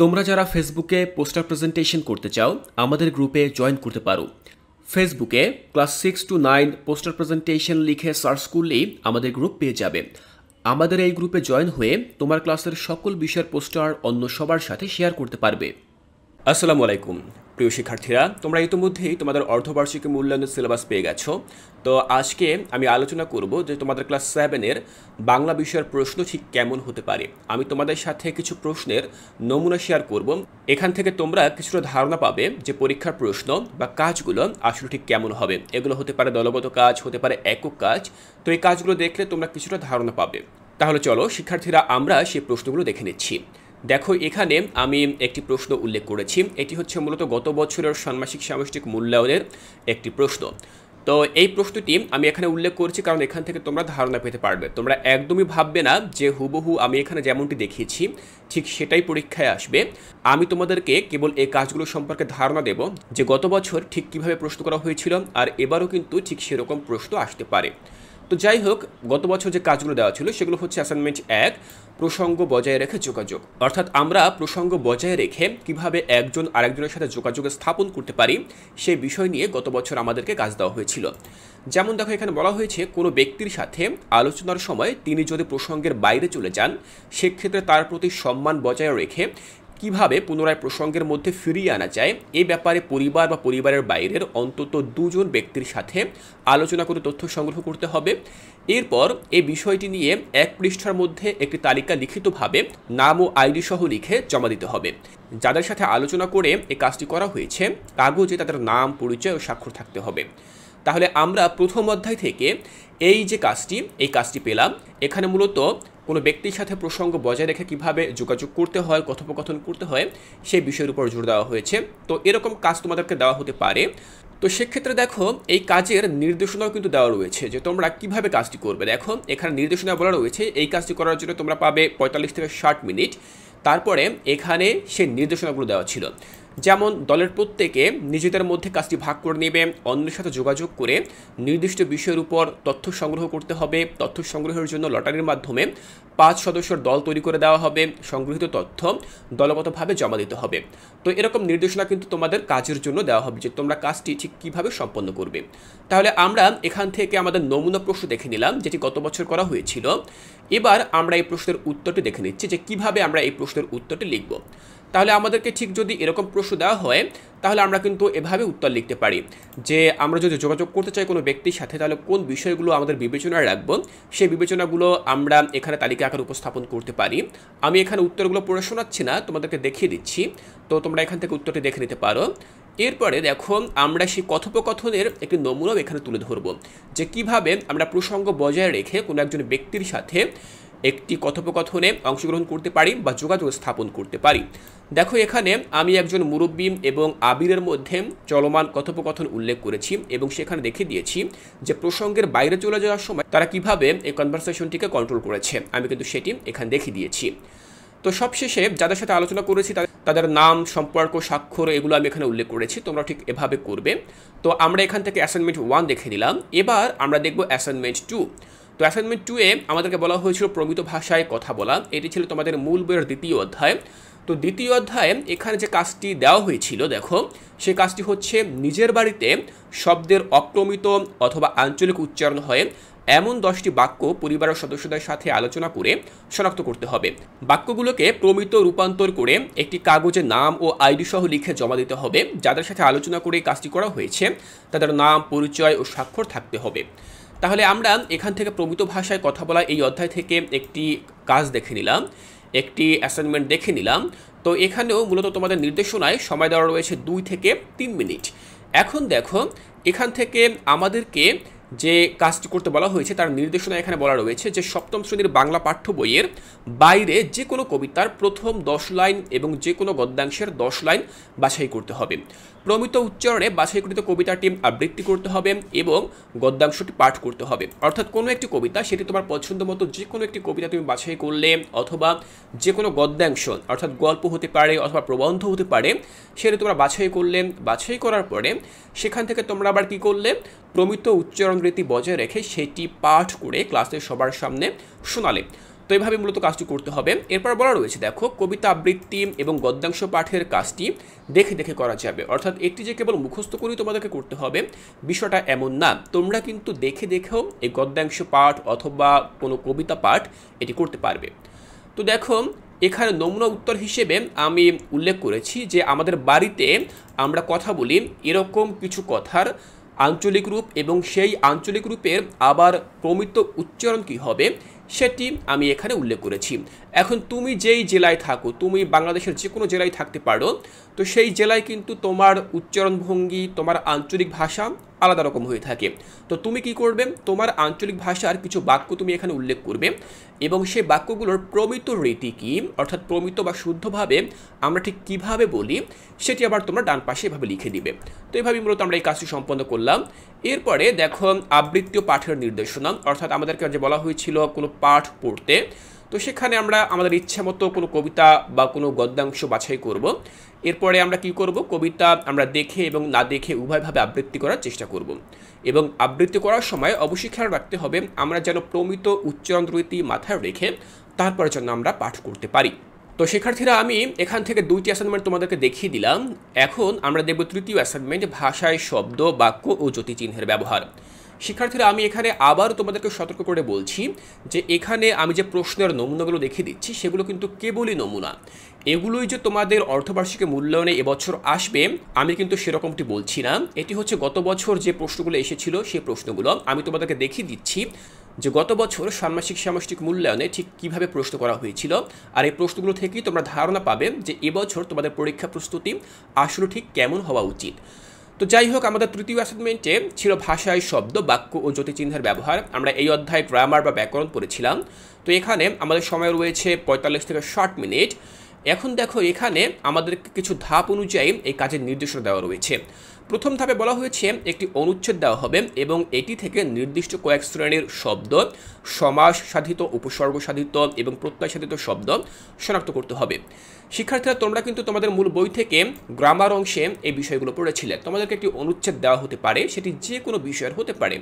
তোমরা যারা ফেসবুকে পোস্টার প্রেজেন্টেশন করতে চাও আমাদের গ্রুপে জয়েন করতে পারো ফেসবুকে class six to nine poster presentation লিখে সার্চ করলেই আমাদের গ্রুপ পেয়ে যাবে আমাদের এই গ্রুপে জয়েন হয়ে তোমার ক্লাসের সকল বিষয়ের পোস্টার অন্য সবার সাথে শেয়ার করতে পারবে আসসালামু আলাইকুম প্রিয় শিক্ষার্থীরা তোমরা ইতিমধ্যেই তোমাদের অর্ধবার্ষিকী মূল্যায়নের সিলেবাস পেয়ে গেছো তো আজকে আমি আলোচনা করব যে তোমাদের ক্লাস সেভেনের বাংলা বিষয়ের প্রশ্ন ঠিক কেমন হতে পারে আমি তোমাদের সাথে কিছু প্রশ্নের নমুনা শেয়ার করব এখান থেকে তোমরা কিছুটা ধারণা পাবে যে পরীক্ষার প্রশ্ন বা কাজগুলো আসলে ঠিক কেমন হবে এগুলো হতে পারে দলগত কাজ হতে পারে একক কাজ তো এই কাজগুলো দেখলে তোমরা কিছুটা ধারণা পাবে তাহলে চলো শিক্ষার্থীরা আমরা সেই প্রশ্নগুলো দেখে নিচ্ছি দেখো এখানে আমি একটি প্রশ্ন উল্লেখ করেছি এটি হচ্ছে মূলত গত বছরের ষান্মাসিক সামষ্টিক মূল্যায়নের একটি প্রশ্ন তো এই প্রশ্নটি আমি এখানে উল্লেখ করছি কারণ এখান থেকে তোমরা ধারণা পেতে পারবে তোমরা একদমই ভাববে না যে হুবহু আমি এখানে যেমনটি দেখিয়েছি ঠিক সেটাই পরীক্ষায় আসবে আমি তোমাদেরকে কেবল এই কাজগুলো সম্পর্কে ধারণা দেব যে গত বছর ঠিক কীভাবে প্রশ্ন করা হয়েছিল আর এবারও কিন্তু ঠিক সেরকম প্রশ্ন আসতে পারে তো যাই হোক গত বছর যে কাজগুলো দেওয়া ছিল সেগুলো হচ্ছে অ্যাসাইনমেন্ট এক প্রসঙ্গ বজায় রেখে যোগাযোগ অর্থাৎ আমরা প্রসঙ্গ বজায় রেখে কিভাবে একজন আরেকজনের সাথে যোগাযোগ স্থাপন করতে পারি সেই বিষয় নিয়ে গত বছর আমাদেরকে কাজ দেওয়া হয়েছিল যেমন দেখো এখানে বলা হয়েছে কোনো ব্যক্তির সাথে আলোচনার সময় তিনি যদি প্রসঙ্গের বাইরে চলে যান সেক্ষেত্রে তার প্রতি সম্মান বজায় রেখে কিভাবে পুনরায় প্রসঙ্গের মধ্যে ফিরিয়ে আনা যায় এ ব্যাপারে পরিবার বা পরিবারের বাইরের অন্তত দুজন ব্যক্তির সাথে আলোচনা করে তথ্য সংগ্রহ করতে হবে এরপর এ বিষয়টি নিয়ে এক পৃষ্ঠার মধ্যে একটি তালিকা লিখিতভাবে নাম ও আইডি সহ লিখে জমা দিতে হবে যাদের সাথে আলোচনা করে এ কাজটি করা হয়েছে কাগজে তাদের নাম পরিচয় ও স্বাক্ষর থাকতে হবে তাহলে আমরা প্রথম অধ্যায় থেকে এই যে কাজটি এই কাজটি পেলাম এখানে মূলত কোনো ব্যক্তির সাথে প্রসঙ্গ বজায় রেখে কিভাবে যোগাযোগ করতে হয় কথোপকথন করতে হয় সেই বিষয়ের উপর জোর দেওয়া হয়েছে তো এরকম কাজ তোমাদেরকে দেওয়া হতে পারে তো সেক্ষেত্রে দেখো এই কাজের নির্দেশনাও কিন্তু দেওয়া রয়েছে যে তোমরা কিভাবে কাজটি করবে দেখো এখানে নির্দেশনা বলা রয়েছে এই কাজটি করার জন্য তোমরা পাবে পঁয়তাল্লিশ থেকে ষাট মিনিট তারপরে এখানে সেই নির্দেশনাগুলো দেওয়া ছিল যেমন দলের প্রত্যেকে নিজেদের মধ্যে কাজটি ভাগ করে নেবে অন্যের সাথে যোগাযোগ করে নির্দিষ্ট বিষয়ের উপর তথ্য সংগ্রহ করতে হবে তথ্য সংগ্রহের জন্য লটারির মাধ্যমে পাঁচ সদস্যর দল তৈরি করে দেওয়া হবে সংগৃহীত তথ্য দলগতভাবে জমা দিতে হবে তো এরকম নির্দেশনা কিন্তু তোমাদের কাজের জন্য দেওয়া হবে যে তোমরা কাজটি ঠিক কীভাবে সম্পন্ন করবে তাহলে আমরা এখান থেকে আমাদের নমুনা প্রশ্ন দেখে নিলাম যেটি গত বছর করা হয়েছিল এবার আমরা এই প্রশ্নের উত্তরটি দেখে নিচ্ছি যে কিভাবে আমরা এই প্রশ্নের উত্তরটি লিখব তাহলে আমাদেরকে ঠিক যদি এরকম প্রশ্ন দেওয়া হয় তাহলে আমরা কিন্তু এভাবে উত্তর লিখতে পারি যে আমরা যদি যোগাযোগ করতে চাই কোনো ব্যক্তির সাথে তাহলে কোন বিষয়গুলো আমাদের বিবেচনায় রাখবো সেই বিবেচনাগুলো আমরা এখানে তালিকা আকার উপস্থাপন করতে পারি আমি এখানে উত্তরগুলো পড়ে শোনাচ্ছি না তোমাদেরকে দেখিয়ে দিচ্ছি তো তোমরা এখান থেকে উত্তরটি দেখে নিতে পারো এরপরে দেখো আমরা সেই কথোপকথনের একটি নমুনাও এখানে তুলে ধরব যে কিভাবে আমরা প্রসঙ্গ বজায় রেখে কোনো একজন ব্যক্তির সাথে একটি কথোপকথনে অংশগ্রহণ করতে পারি বা যোগাযোগ স্থাপন করতে পারি দেখো এখানে আমি একজন মুরব্বী এবং আবিরের মধ্যে চলমান কথোপকথন উল্লেখ করেছি এবং সেখানে দেখে দিয়েছি যে প্রসঙ্গের বাইরে চলে যাওয়ার সময় তারা কিভাবে এই কনভারসেশনটিকে কন্ট্রোল করেছে আমি কিন্তু সেটি এখানে দেখিয়ে দিয়েছি তো সবশেষে যাদের সাথে আলোচনা করেছি তাদের তাদের নাম সম্পর্ক স্বাক্ষর এগুলো আমি এখানে উল্লেখ করেছি তোমরা ঠিক এভাবে করবে তো আমরা এখান থেকে অ্যাসাইনমেন্ট ওয়ান দেখে নিলাম এবার আমরা দেখব অ্যাসাইনমেন্ট টু তো অ্যাসাইনমেন্ট টু এ আমাদেরকে বলা হয়েছিল প্রমিত ভাষায় কথা বলা এটি ছিল তোমাদের মূল বইয়ের দ্বিতীয় অধ্যায় তো দ্বিতীয় অধ্যায়ে এখানে যে কাজটি দেওয়া হয়েছিল দেখো সে কাজটি হচ্ছে নিজের বাড়িতে শব্দের অপ্রমিত অথবা আঞ্চলিক উচ্চারণ হয়ে এমন দশটি বাক্য পরিবারের সদস্যদের সাথে আলোচনা করে শনাক্ত করতে হবে বাক্যগুলোকে প্রমিত রূপান্তর করে একটি কাগজে নাম ও আইডি সহ লিখে জমা দিতে হবে যাদের সাথে আলোচনা করে কাজটি করা হয়েছে তাদের নাম পরিচয় ও স্বাক্ষর থাকতে হবে তাহলে আমরা এখান থেকে প্রমিত ভাষায় কথা বলা এই অধ্যায় থেকে একটি কাজ দেখে নিলাম একটি অ্যাসাইনমেন্ট দেখে নিলাম তো এখানেও মূলত তোমাদের নির্দেশনায় সময় দেওয়া রয়েছে দুই থেকে তিন মিনিট এখন দেখো এখান থেকে আমাদেরকে যে কাজটি করতে বলা হয়েছে তার নির্দেশনা এখানে বলা রয়েছে যে সপ্তম শ্রেণীর বাংলা পাঠ্য বইয়ের বাইরে যে কোনো কবিতার প্রথম দশ লাইন এবং যে কোনো গদ্যাংশের দশ লাইন বাছাই করতে হবে প্রমিত উচ্চারণে বাছাইকৃত কবিতাটি আবৃত্তি করতে হবে এবং গদ্যাংশটি পাঠ করতে হবে অর্থাৎ কোনো একটি কবিতা সেটি তোমার পছন্দ মতো যে কোনো একটি কবিতা তুমি বাছাই করলে অথবা যে কোনো গদ্যাংশ অর্থাৎ গল্প হতে পারে অথবা প্রবন্ধ হতে পারে সেটি তোমরা বাছাই করলে বাছাই করার পরে সেখান থেকে তোমরা আবার কী করলে প্রমিত উচ্চারণ রীতি বজায় রেখে সেটি পাঠ করে ক্লাসের সবার সামনে শোনালে তো এভাবে মূলত কাজটি করতে হবে এরপর বলা রয়েছে দেখো কবিতা আবৃত্তি এবং গদ্যাংশ পাঠের কাজটি দেখে দেখে করা যাবে অর্থাৎ একটি যে কেবল মুখস্থ করেই তোমাদেরকে করতে হবে বিষয়টা এমন না তোমরা কিন্তু দেখে দেখেও এই গদ্যাংশ পাঠ অথবা কোনো কবিতা পাঠ এটি করতে পারবে তো দেখো এখানে নমুনা উত্তর হিসেবে আমি উল্লেখ করেছি যে আমাদের বাড়িতে আমরা কথা বলি এরকম কিছু কথার আঞ্চলিক রূপ এবং সেই আঞ্চলিক রূপের আবার প্রমিত উচ্চারণ কী হবে সেটি আমি এখানে উল্লেখ করেছি এখন তুমি যেই জেলায় থাকো তুমি বাংলাদেশের যে কোনো জেলায় থাকতে পারো তো সেই জেলায় কিন্তু তোমার উচ্চারণভঙ্গি তোমার আঞ্চলিক ভাষা আলাদা রকম হয়ে থাকে তো তুমি কি করবে তোমার আঞ্চলিক ভাষার কিছু বাক্য তুমি এখানে উল্লেখ করবে এবং সেই বাক্যগুলোর প্রমিত রীতি কী অর্থাৎ প্রমিত বা শুদ্ধভাবে আমরা ঠিক কিভাবে বলি সেটি আবার তোমরা ডান পাশে এভাবে লিখে দিবে তো এইভাবেই মূলত আমরা এই কাজটি সম্পন্ন করলাম এরপরে দেখো আবৃত্তীয় পাঠের নির্দেশনা অর্থাৎ আমাদেরকে যে বলা হয়েছিল কোনো পাঠ পড়তে তো সেখানে আমরা আমাদের ইচ্ছা মতো কোনো কবিতা বা কোনো গদ্যাংশ বাছাই করব। এরপরে আমরা কি করব কবিতা আমরা দেখে এবং না দেখে উভয়ভাবে আবৃত্তি করার চেষ্টা করব। এবং আবৃত্তি করার সময় অবশ্যই খেয়াল রাখতে হবে আমরা যেন প্রমিত উচ্চারণ রীতি মাথায় রেখে তারপরে যেন আমরা পাঠ করতে পারি তো শিক্ষার্থীরা আমি এখান থেকে দুইটি অ্যাসাইনমেন্ট তোমাদেরকে দেখিয়ে দিলাম এখন আমরা দেখব তৃতীয় অ্যাসাইনমেন্ট ভাষায় শব্দ বাক্য ও জ্যোতিচিহ্নের ব্যবহার শিক্ষার্থীরা আমি এখানে আবার তোমাদেরকে সতর্ক করে বলছি যে এখানে আমি যে প্রশ্নের নমুনাগুলো দেখে দিচ্ছি সেগুলো কিন্তু কেবলই নমুনা এগুলোই যে তোমাদের অর্ধবার্ষিকী মূল্যায়নে এবছর আসবে আমি কিন্তু সেরকমটি বলছি না এটি হচ্ছে গত বছর যে প্রশ্নগুলো এসেছিল সেই প্রশ্নগুলো আমি তোমাদেরকে দেখিয়ে দিচ্ছি যে গত বছর ষান্মাসিক সামষ্টিক মূল্যায়নে ঠিক কিভাবে প্রশ্ন করা হয়েছিল আর এই প্রশ্নগুলো থেকেই তোমরা ধারণা পাবে যে এবছর তোমাদের পরীক্ষা প্রস্তুতি আসলে ঠিক কেমন হওয়া উচিত তো যাই হোক আমাদের তৃতীয় অ্যাসাইনমেন্টে ছিল ভাষায় শব্দ বাক্য ও চিহ্নের ব্যবহার আমরা এই অধ্যায়ে গ্রামার বা ব্যাকরণ পড়েছিলাম তো এখানে আমাদের সময় রয়েছে পঁয়তাল্লিশ থেকে ষাট মিনিট এখন দেখো এখানে আমাদের কিছু ধাপ অনুযায়ী এই কাজের নির্দেশনা দেওয়া রয়েছে প্রথম ধাপে বলা হয়েছে একটি অনুচ্ছেদ দেওয়া হবে এবং এটি থেকে নির্দিষ্ট কয়েক শ্রেণীর শব্দ সমাস সাধিত উপসর্গ সাধিত এবং প্রত্যয় সাধিত শব্দ শনাক্ত করতে হবে শিক্ষার্থীরা তোমরা কিন্তু তোমাদের মূল বই থেকে গ্রামার অংশে এই বিষয়গুলো পড়েছিলে তোমাদেরকে একটি অনুচ্ছেদ দেওয়া হতে পারে সেটি যে কোনো বিষয়ের হতে পারে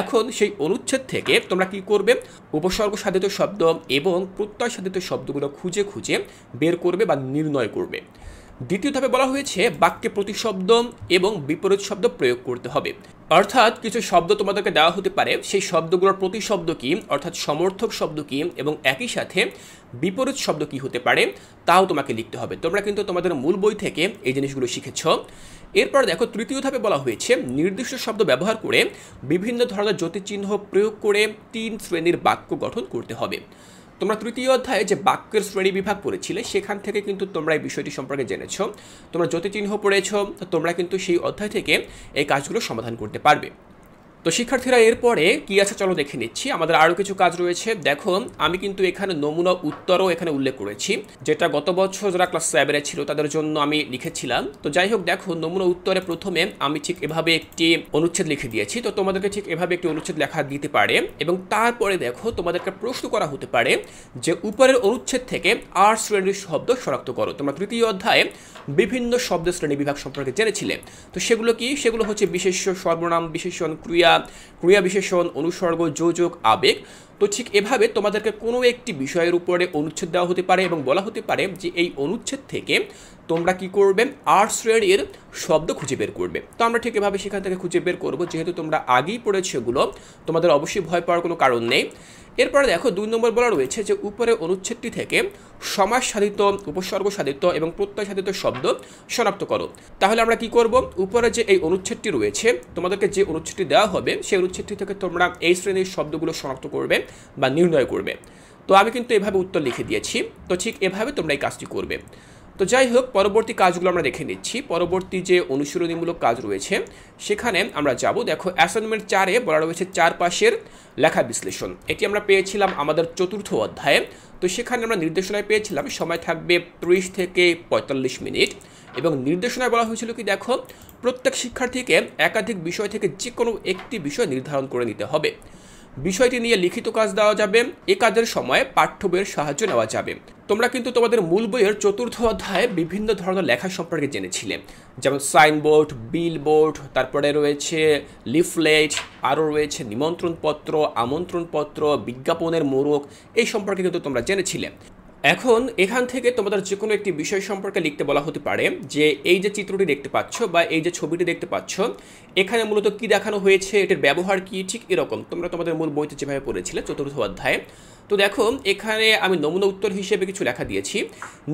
এখন সেই অনুচ্ছেদ থেকে তোমরা কি করবে উপসর্গ সাধিত শব্দ এবং প্রত্যয় সাধিত শব্দগুলো খুঁজে খুঁজে বের করবে বা নির্ণয় করবে দ্বিতীয় ধাপে বলা হয়েছে বাক্যে প্রতিশব্দ এবং বিপরীত শব্দ প্রয়োগ করতে হবে অর্থাৎ কিছু শব্দ তোমাদেরকে দেওয়া হতে পারে সেই শব্দগুলোর প্রতিশব্দ কী অর্থাৎ সমর্থক শব্দ কী এবং একই সাথে বিপরীত শব্দ কী হতে পারে তাও তোমাকে লিখতে হবে তোমরা কিন্তু তোমাদের মূল বই থেকে এই জিনিসগুলো শিখেছ এরপর দেখো তৃতীয় ধাপে বলা হয়েছে নির্দিষ্ট শব্দ ব্যবহার করে বিভিন্ন ধরনের জ্যোতিচিহ্ন প্রয়োগ করে তিন শ্রেণীর বাক্য গঠন করতে হবে তোমরা তৃতীয় অধ্যায়ে যে বাক্যের শ্রেণী বিভাগ পড়েছিলে সেখান থেকে কিন্তু তোমরা এই বিষয়টি সম্পর্কে জেনেছ তোমরা জ্যোতিচিহ্ন পড়েছ তোমরা কিন্তু সেই অধ্যায় থেকে এই কাজগুলো সমাধান করতে পারবে তো শিক্ষার্থীরা এরপরে কি আছে চলো দেখে নিচ্ছি আমাদের আরও কিছু কাজ রয়েছে দেখো আমি কিন্তু এখানে নমুনা উত্তরও এখানে উল্লেখ করেছি যেটা গত বছর যারা ক্লাস সেভেনে ছিল তাদের জন্য আমি লিখেছিলাম তো যাই হোক দেখো নমুনা উত্তরে প্রথমে আমি ঠিক এভাবে একটি অনুচ্ছেদ লিখে দিয়েছি তো তোমাদেরকে ঠিক এভাবে একটি অনুচ্ছেদ লেখা দিতে পারে এবং তারপরে দেখো তোমাদেরকে প্রশ্ন করা হতে পারে যে উপরের অনুচ্ছেদ থেকে আর শ্রেণীর শব্দ শনাক্ত করো তোমরা তৃতীয় অধ্যায়ে বিভিন্ন শব্দ শ্রেণী বিভাগ সম্পর্কে জেনেছিলে তো সেগুলো কি সেগুলো হচ্ছে বিশেষ সর্বনাম বিশেষণ ক্রিয়া ক্রিয়া বিশেষণ অনুসর্গ যোজক আবেগ তো ঠিক এভাবে তোমাদেরকে কোনো একটি বিষয়ের উপরে অনুচ্ছেদ দেওয়া হতে পারে এবং বলা হতে পারে যে এই অনুচ্ছেদ থেকে তোমরা কি করবে আর্ট শ্রেণীর শব্দ খুঁজে বের করবে তো আমরা ঠিক এভাবে সেখান থেকে খুঁজে বের করবো যেহেতু তোমরা আগেই পড়েছো এগুলো তোমাদের অবশ্যই ভয় পাওয়ার কোনো কারণ নেই এরপরে দেখো দুই নম্বর বলা রয়েছে যে উপরে অনুচ্ছেদটি থেকে সমাজ সাধিত উপসর্গ সাধিত এবং প্রত্যয় সাধিত শব্দ শনাক্ত করো তাহলে আমরা কি করব উপরে যে এই অনুচ্ছেদটি রয়েছে তোমাদেরকে যে অনুচ্ছেদটি দেওয়া হবে সেই অনুচ্ছেদটি থেকে তোমরা এই শ্রেণীর শব্দগুলো শনাক্ত করবে বা নির্ণয় করবে তো আমি কিন্তু এভাবে উত্তর লিখে দিয়েছি তো ঠিক এভাবে তোমরা এই কাজটি করবে তো যাই হোক পরবর্তী কাজগুলো আমরা দেখে নিচ্ছি পরবর্তী যে অনুশীলনীমূলক কাজ রয়েছে সেখানে আমরা যাব দেখো অ্যাসাইনমেন্ট চারে বলা রয়েছে চারপাশের লেখা বিশ্লেষণ এটি আমরা পেয়েছিলাম আমাদের চতুর্থ অধ্যায়ে তো সেখানে আমরা নির্দেশনায় পেয়েছিলাম সময় থাকবে ত্রিশ থেকে পঁয়তাল্লিশ মিনিট এবং নির্দেশনায় বলা হয়েছিল কি দেখো প্রত্যেক শিক্ষার্থীকে একাধিক বিষয় থেকে যে কোনো একটি বিষয় নির্ধারণ করে নিতে হবে বিষয়টি নিয়ে লিখিত কাজ দেওয়া যাবে এ কাজের সময় পাঠ্য বইয়ের সাহায্য নেওয়া যাবে তোমরা কিন্তু তোমাদের মূল বইয়ের চতুর্থ অধ্যায়ে বিভিন্ন ধরনের লেখা সম্পর্কে জেনেছিলে যেমন সাইনবোর্ড বিলবোর্ড তারপরে রয়েছে লিফলেট আরও রয়েছে নিমন্ত্রণপত্র আমন্ত্রণপত্র বিজ্ঞাপনের মোড়ক এই সম্পর্কে কিন্তু তোমরা জেনেছিলে এখন এখান থেকে তোমাদের যে কোনো একটি বিষয় সম্পর্কে লিখতে বলা হতে পারে যে এই যে চিত্রটি দেখতে পাচ্ছ বা এই যে ছবিটি দেখতে পাচ্ছ এখানে মূলত কি দেখানো হয়েছে এটার ব্যবহার কী ঠিক এরকম তোমরা তোমাদের মূল বইতে যেভাবে পড়েছিলে চতুর্থ অধ্যায়ে তো দেখো এখানে আমি নমুনা উত্তর হিসেবে কিছু লেখা দিয়েছি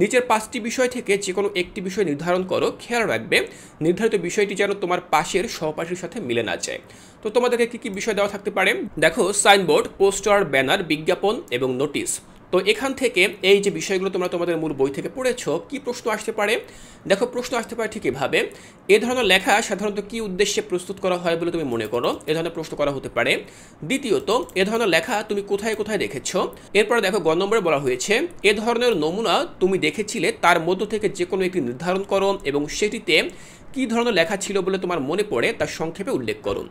নিচের পাঁচটি বিষয় থেকে যে কোনো একটি বিষয় নির্ধারণ করো খেয়াল রাখবে নির্ধারিত বিষয়টি যেন তোমার পাশের সহপাঠীর সাথে মিলে না যায় তো তোমাদেরকে কী কী বিষয় দেওয়া থাকতে পারে দেখো সাইনবোর্ড পোস্টার ব্যানার বিজ্ঞাপন এবং নোটিশ তো এখান থেকে এই যে বিষয়গুলো তোমরা তোমাদের মূল বই থেকে পড়েছ কি প্রশ্ন আসতে পারে দেখো প্রশ্ন আসতে পারে ঠিক এভাবে এ ধরনের লেখা সাধারণত কি উদ্দেশ্যে প্রস্তুত করা হয় বলে তুমি মনে করো এ ধরনের প্রশ্ন করা হতে পারে দ্বিতীয়ত এ ধরনের লেখা তুমি কোথায় কোথায় দেখেছ এরপর দেখো গ নম্বরে বলা হয়েছে এ ধরনের নমুনা তুমি দেখেছিলে তার মধ্য থেকে যে কোনো একটি নির্ধারণ করো এবং সেটিতে কী ধরনের লেখা ছিল বলে তোমার মনে পড়ে তা সংক্ষেপে উল্লেখ করো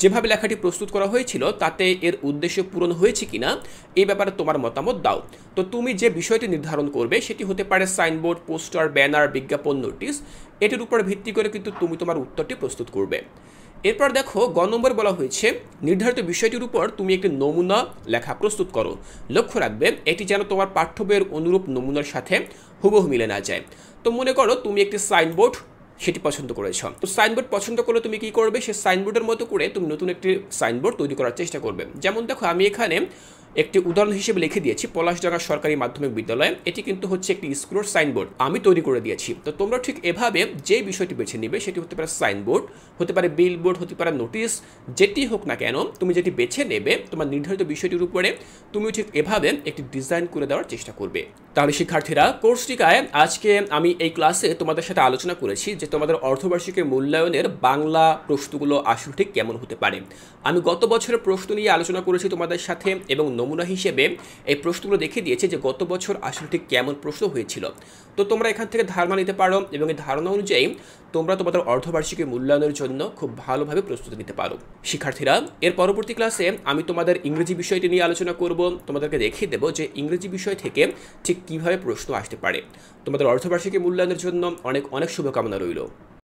যেভাবে লেখাটি প্রস্তুত করা হয়েছিল তাতে এর উদ্দেশ্য পূরণ হয়েছে কিনা এ ব্যাপারে তোমার মতামত দাও তো তুমি যে বিষয়টি নির্ধারণ করবে সেটি হতে পারে সাইনবোর্ড পোস্টার ব্যানার বিজ্ঞাপন নোটিশ এটির উপর ভিত্তি করে কিন্তু তুমি তোমার উত্তরটি প্রস্তুত করবে এরপর দেখো গ নম্বর বলা হয়েছে নির্ধারিত বিষয়টির উপর তুমি একটি নমুনা লেখা প্রস্তুত করো লক্ষ্য রাখবে এটি যেন তোমার পাঠ্য বইয়ের অনুরূপ নমুনার সাথে হুবহু মিলে না যায় তো মনে করো তুমি একটি সাইনবোর্ড সেটি পছন্দ করেছ তো সাইনবোর্ড পছন্দ করলে তুমি কি করবে সে সাইনবোর্ডের মতো করে তুমি নতুন একটি সাইনবোর্ড তৈরি করার চেষ্টা করবে যেমন দেখো আমি এখানে একটি উদাহরণ হিসেবে লিখে দিয়েছি পলাশডাঙ্গা সরকারি মাধ্যমিক বিদ্যালয়ে এটি কিন্তু হচ্ছে একটি স্কুলের সাইনবোর্ড আমি তৈরি করে দিয়েছি তো তোমরা ঠিক এভাবে যে বিষয়টি বেছে নিবে সেটি হতে পারে সাইনবোর্ড হতে পারে বিলবোর্ড হতে পারে নোটিশ যেটি হোক না কেন তুমি যেটি বেছে নেবে তোমার নির্ধারিত বিষয়টির উপরে তুমিও ঠিক এভাবে একটি ডিজাইন করে দেওয়ার চেষ্টা করবে তাহলে শিক্ষার্থীরা কোর্সটিকায় আজকে আমি এই ক্লাসে তোমাদের সাথে আলোচনা করেছি যে তোমাদের অর্ধবার্ষিকের মূল্যায়নের বাংলা প্রশ্নগুলো আসলে ঠিক কেমন হতে পারে আমি গত বছরের প্রশ্ন নিয়ে আলোচনা করেছি তোমাদের সাথে এবং নমুনা হিসেবে এই প্রশ্নগুলো দেখে দিয়েছে যে গত বছর আসলে ঠিক কেমন প্রশ্ন হয়েছিল তো তোমরা এখান থেকে ধারণা নিতে পারো এবং এই ধারণা অনুযায়ী তোমরা তোমাদের অর্ধবার্ষিকী মূল্যায়নের জন্য খুব ভালোভাবে প্রস্তুতি নিতে পারো শিক্ষার্থীরা এর পরবর্তী ক্লাসে আমি তোমাদের ইংরেজি বিষয়টি নিয়ে আলোচনা করব তোমাদেরকে দেখিয়ে দেবো যে ইংরেজি বিষয় থেকে ঠিক কীভাবে প্রশ্ন আসতে পারে তোমাদের অর্ধবার্ষিকী মূল্যায়নের জন্য অনেক অনেক শুভকামনা রইল